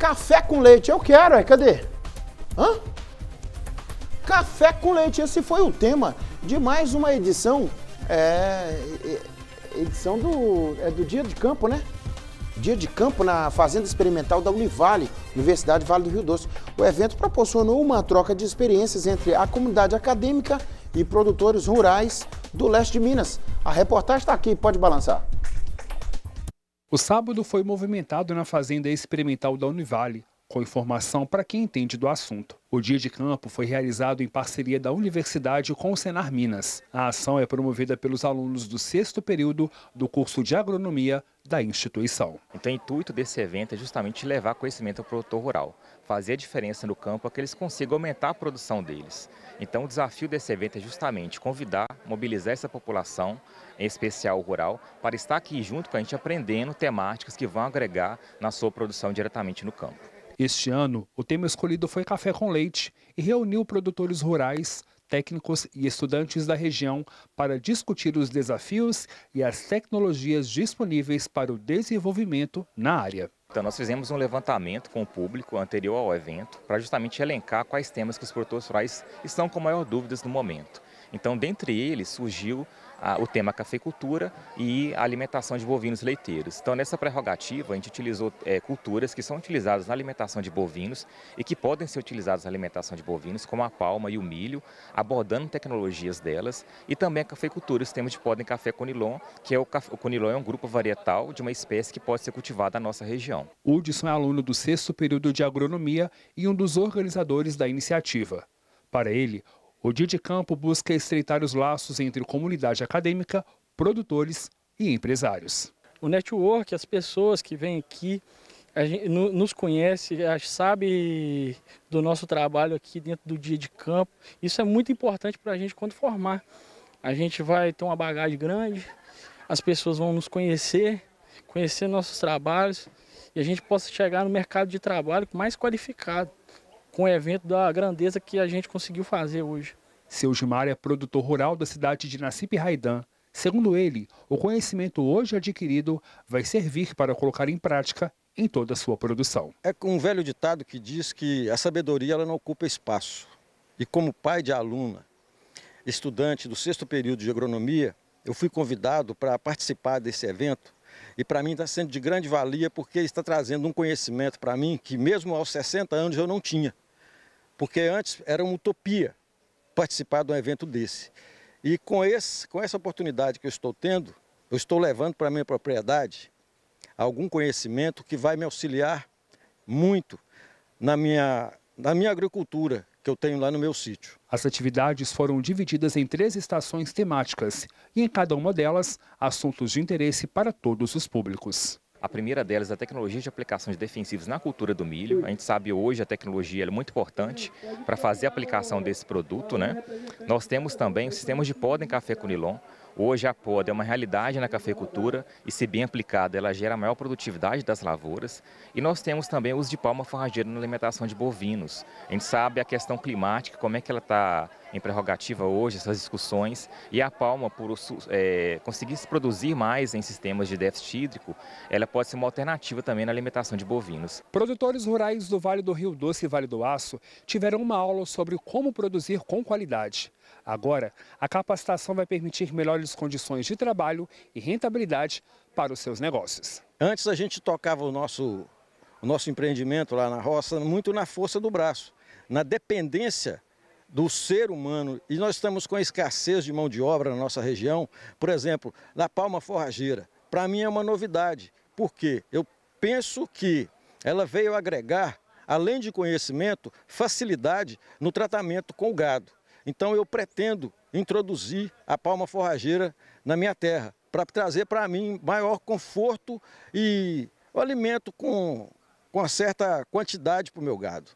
Café com leite, eu quero, é cadê? Hã? Café com leite, esse foi o tema de mais uma edição, é, edição do, é do dia de campo, né? Dia de campo na Fazenda Experimental da Univale, Universidade Vale do Rio Doce. O evento proporcionou uma troca de experiências entre a comunidade acadêmica e produtores rurais do leste de Minas. A reportagem está aqui, pode balançar. O sábado foi movimentado na Fazenda Experimental da Univale, com informação para quem entende do assunto. O dia de campo foi realizado em parceria da universidade com o Senar Minas. A ação é promovida pelos alunos do sexto período do curso de agronomia da instituição. Então, o intuito desse evento é justamente levar conhecimento ao produtor rural, fazer a diferença no campo para que eles consigam aumentar a produção deles. Então, o desafio desse evento é justamente convidar, mobilizar essa população, em especial rural, para estar aqui junto com a gente aprendendo temáticas que vão agregar na sua produção diretamente no campo. Este ano, o tema escolhido foi café com leite e reuniu produtores rurais, técnicos e estudantes da região para discutir os desafios e as tecnologias disponíveis para o desenvolvimento na área. Então, nós fizemos um levantamento com o público anterior ao evento para justamente elencar quais temas que os produtores rurais estão com maior dúvidas no momento. Então, dentre eles, surgiu o tema cafeicultura e a alimentação de bovinos leiteiros. Então, nessa prerrogativa, a gente utilizou é, culturas que são utilizadas na alimentação de bovinos e que podem ser utilizadas na alimentação de bovinos, como a palma e o milho, abordando tecnologias delas, e também a cafeicultura, o sistema de poda em café conilon, que é o, o conilon é um grupo varietal de uma espécie que pode ser cultivada na nossa região. Hudson é aluno do sexto período de agronomia e um dos organizadores da iniciativa. Para ele, o Dia de Campo busca estreitar os laços entre comunidade acadêmica, produtores e empresários. O network, as pessoas que vêm aqui, gente, nos conhece, sabe do nosso trabalho aqui dentro do Dia de Campo. Isso é muito importante para a gente quando formar. A gente vai ter uma bagagem grande, as pessoas vão nos conhecer, conhecer nossos trabalhos e a gente possa chegar no mercado de trabalho mais qualificado com o evento da grandeza que a gente conseguiu fazer hoje. Seu Gilmar é produtor rural da cidade de Nassip Raidan. Segundo ele, o conhecimento hoje adquirido vai servir para colocar em prática em toda a sua produção. É um velho ditado que diz que a sabedoria ela não ocupa espaço. E como pai de aluna, estudante do sexto período de agronomia, eu fui convidado para participar desse evento e para mim está sendo de grande valia porque está trazendo um conhecimento para mim que mesmo aos 60 anos eu não tinha. Porque antes era uma utopia participar de um evento desse. E com, esse, com essa oportunidade que eu estou tendo, eu estou levando para a minha propriedade algum conhecimento que vai me auxiliar muito na minha, na minha agricultura, que eu tenho lá no meu sítio. As atividades foram divididas em três estações temáticas e em cada uma delas, assuntos de interesse para todos os públicos. A primeira delas é a tecnologia de aplicações defensivas na cultura do milho. A gente sabe hoje a tecnologia é muito importante para fazer a aplicação desse produto. Né? Nós temos também o sistema de poda em café com nilon, Hoje a poda é uma realidade na cafeicultura e, se bem aplicada, ela gera maior produtividade das lavouras. E nós temos também o uso de palma forrageira na alimentação de bovinos. A gente sabe a questão climática, como é que ela está em prerrogativa hoje, essas discussões. E a palma, por é, conseguir se produzir mais em sistemas de déficit hídrico, ela pode ser uma alternativa também na alimentação de bovinos. Produtores rurais do Vale do Rio Doce e Vale do Aço tiveram uma aula sobre como produzir com qualidade. Agora, a capacitação vai permitir melhores melhores condições de trabalho e rentabilidade para os seus negócios. Antes a gente tocava o nosso, o nosso empreendimento lá na roça muito na força do braço, na dependência do ser humano. E nós estamos com escassez de mão de obra na nossa região, por exemplo, na palma forrageira. Para mim é uma novidade, porque eu penso que ela veio agregar, além de conhecimento, facilidade no tratamento com o gado. Então eu pretendo introduzir a palma forrageira na minha terra, para trazer para mim maior conforto e o alimento com, com uma certa quantidade para o meu gado.